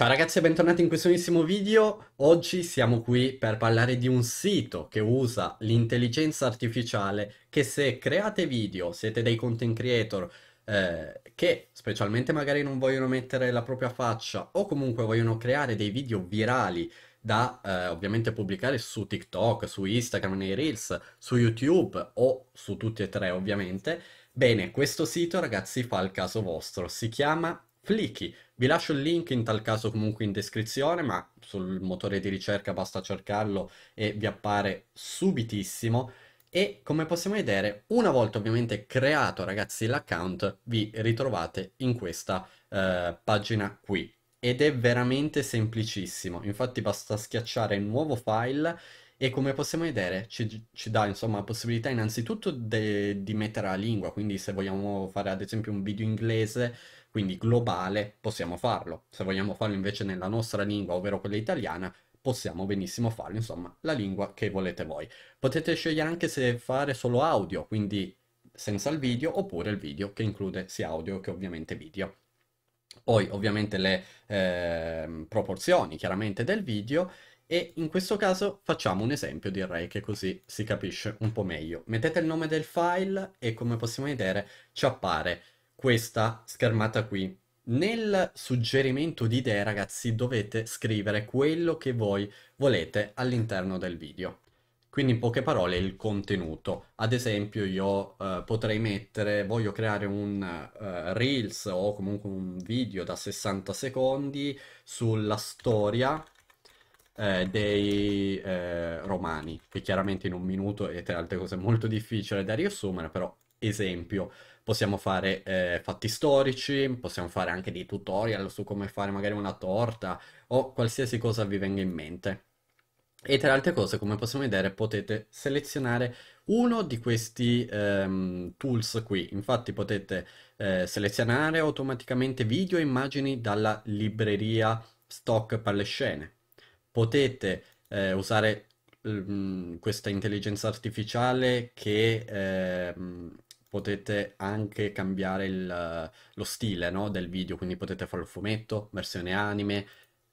Ciao ragazzi e bentornati in questo nuovissimo video. Oggi siamo qui per parlare di un sito che usa l'intelligenza artificiale che se create video, siete dei content creator eh, che specialmente magari non vogliono mettere la propria faccia o comunque vogliono creare dei video virali da eh, ovviamente pubblicare su TikTok, su Instagram, nei Reels, su YouTube o su tutti e tre ovviamente. Bene, questo sito ragazzi fa il caso vostro, si chiama Flicky. Vi lascio il link in tal caso comunque in descrizione, ma sul motore di ricerca basta cercarlo e vi appare subitissimo. E come possiamo vedere, una volta ovviamente creato ragazzi l'account, vi ritrovate in questa eh, pagina qui. Ed è veramente semplicissimo, infatti basta schiacciare nuovo file e come possiamo vedere ci, ci dà insomma la possibilità innanzitutto de, di mettere la lingua, quindi se vogliamo fare ad esempio un video inglese quindi globale, possiamo farlo. Se vogliamo farlo invece nella nostra lingua, ovvero quella italiana, possiamo benissimo farlo, insomma, la lingua che volete voi. Potete scegliere anche se fare solo audio, quindi senza il video, oppure il video che include sia audio che ovviamente video. Poi ovviamente le eh, proporzioni chiaramente del video e in questo caso facciamo un esempio direi che così si capisce un po' meglio. Mettete il nome del file e come possiamo vedere ci appare questa schermata qui. Nel suggerimento di idee, ragazzi, dovete scrivere quello che voi volete all'interno del video. Quindi in poche parole il contenuto. Ad esempio io eh, potrei mettere, voglio creare un eh, Reels o comunque un video da 60 secondi sulla storia eh, dei eh, romani, che chiaramente in un minuto e tra altre cose è molto difficile da riassumere, però esempio, possiamo fare eh, fatti storici, possiamo fare anche dei tutorial su come fare magari una torta o qualsiasi cosa vi venga in mente. E tra le altre cose, come possiamo vedere, potete selezionare uno di questi ehm, tools qui. Infatti potete eh, selezionare automaticamente video e immagini dalla libreria stock per le scene. Potete eh, usare mm, questa intelligenza artificiale che ehm, potete anche cambiare il, lo stile no, del video, quindi potete fare il fumetto, versione anime,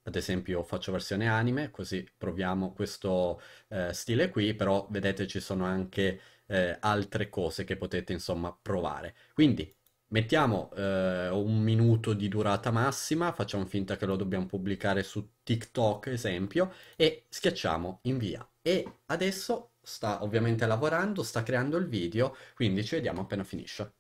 ad esempio faccio versione anime, così proviamo questo eh, stile qui, però vedete ci sono anche eh, altre cose che potete insomma provare. Quindi mettiamo eh, un minuto di durata massima, facciamo finta che lo dobbiamo pubblicare su TikTok esempio e schiacciamo invia. E adesso sta ovviamente lavorando, sta creando il video, quindi ci vediamo appena finisce.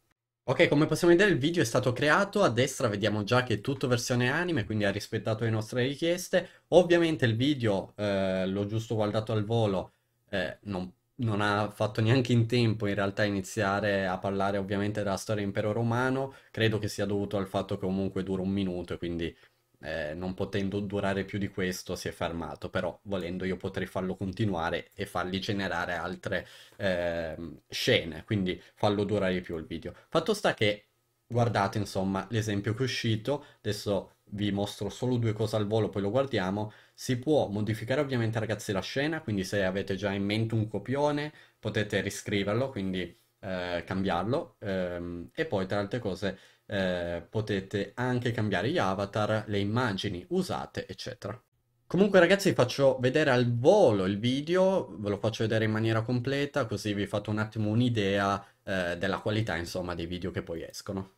Ok, come possiamo vedere il video è stato creato, a destra vediamo già che è tutto versione anime, quindi ha rispettato le nostre richieste. Ovviamente il video, eh, l'ho giusto guardato al volo, eh, non, non, ha fatto neanche in tempo in realtà iniziare a parlare ovviamente della storia dell'impero romano, credo che sia dovuto al fatto che comunque dura un minuto, quindi eh, non potendo durare più di questo si è fermato, però volendo io potrei farlo continuare e fargli generare altre eh, scene, quindi farlo durare più il video. Fatto sta che guardate insomma l'esempio che è uscito, adesso vi mostro solo due cose al volo, poi lo guardiamo. Si può modificare ovviamente ragazzi la scena, quindi se avete già in mente un copione potete riscriverlo, quindi eh, cambiarlo, ehm, e poi tra altre cose eh, potete anche cambiare gli avatar, le immagini usate, eccetera. Comunque ragazzi vi faccio vedere al volo il video, ve lo faccio vedere in maniera completa così vi fate un attimo un'idea eh, della qualità insomma dei video che poi escono.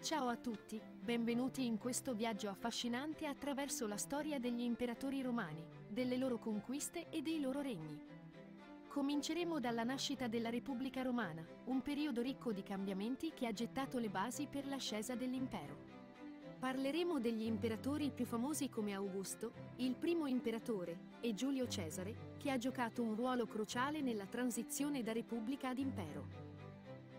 Ciao a tutti, benvenuti in questo viaggio affascinante attraverso la storia degli imperatori romani, delle loro conquiste e dei loro regni. Cominceremo dalla nascita della Repubblica Romana, un periodo ricco di cambiamenti che ha gettato le basi per l'ascesa dell'impero. Parleremo degli imperatori più famosi come Augusto, il primo imperatore, e Giulio Cesare, che ha giocato un ruolo cruciale nella transizione da Repubblica ad impero.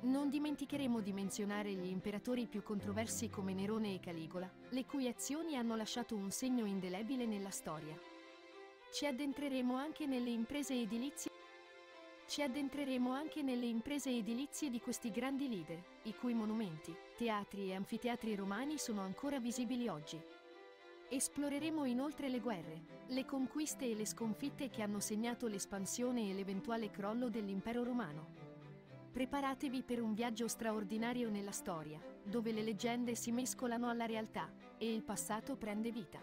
Non dimenticheremo di menzionare gli imperatori più controversi come Nerone e Caligola, le cui azioni hanno lasciato un segno indelebile nella storia. Ci addentreremo anche nelle imprese edilizie ci addentreremo anche nelle imprese edilizie di questi grandi leader, i cui monumenti, teatri e anfiteatri romani sono ancora visibili oggi. Esploreremo inoltre le guerre, le conquiste e le sconfitte che hanno segnato l'espansione e l'eventuale crollo dell'impero romano. Preparatevi per un viaggio straordinario nella storia, dove le leggende si mescolano alla realtà e il passato prende vita.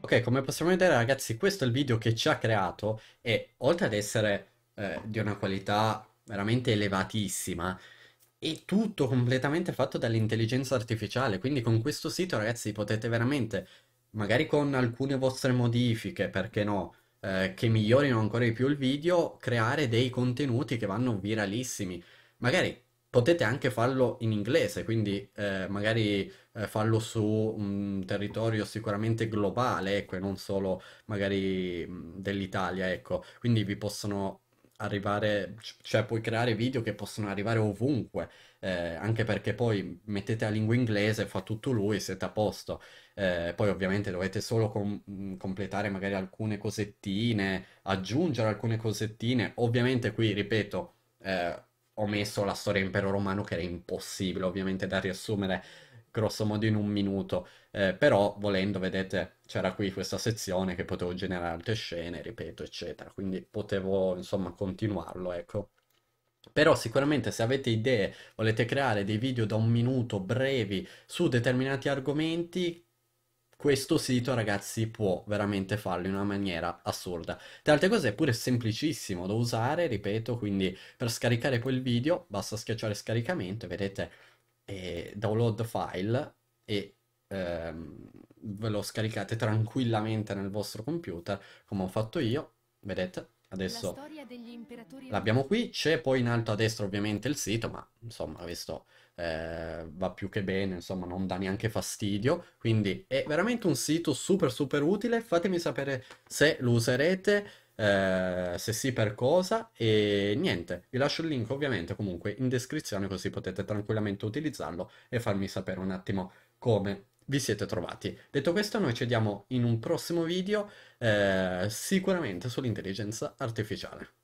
Ok, come possiamo vedere ragazzi, questo è il video che ci ha creato e oltre ad essere eh, di una qualità veramente elevatissima e tutto completamente fatto dall'intelligenza artificiale. Quindi con questo sito, ragazzi, potete veramente, magari con alcune vostre modifiche, perché no, eh, che migliorino ancora di più il video, creare dei contenuti che vanno viralissimi. Magari potete anche farlo in inglese, quindi eh, magari eh, farlo su un territorio sicuramente globale, ecco, e non solo magari dell'Italia, ecco. Quindi vi possono arrivare, cioè puoi creare video che possono arrivare ovunque, eh, anche perché poi mettete la lingua inglese, fa tutto lui, siete a posto. Eh, poi ovviamente dovete solo com- completare magari alcune cosettine, aggiungere alcune cosettine. Ovviamente qui, ripeto, eh, ho messo la storia impero romano che era impossibile ovviamente da riassumere grosso modo in un minuto, eh, però volendo vedete c'era qui questa sezione che potevo generare altre scene, ripeto, eccetera, quindi potevo insomma continuarlo, ecco. Però sicuramente se avete idee, volete creare dei video da un minuto brevi su determinati argomenti, questo sito ragazzi può veramente farlo in una maniera assurda. Tra altre cose è pure semplicissimo da usare, ripeto, quindi per scaricare quel video basta schiacciare scaricamento e vedete e download file e ehm, ve lo scaricate tranquillamente nel vostro computer come ho fatto io, vedete? Adesso l'abbiamo qui, c'è poi in alto a destra ovviamente il sito, ma insomma questo eh, va più che bene, insomma non dà neanche fastidio, quindi è veramente un sito super super utile, fatemi sapere se lo userete, eh, se sì per cosa e niente, vi lascio il link ovviamente comunque in descrizione così potete tranquillamente utilizzarlo e farmi sapere un attimo come vi siete trovati. Detto questo noi ci vediamo in un prossimo video eh, sicuramente sull'intelligenza artificiale.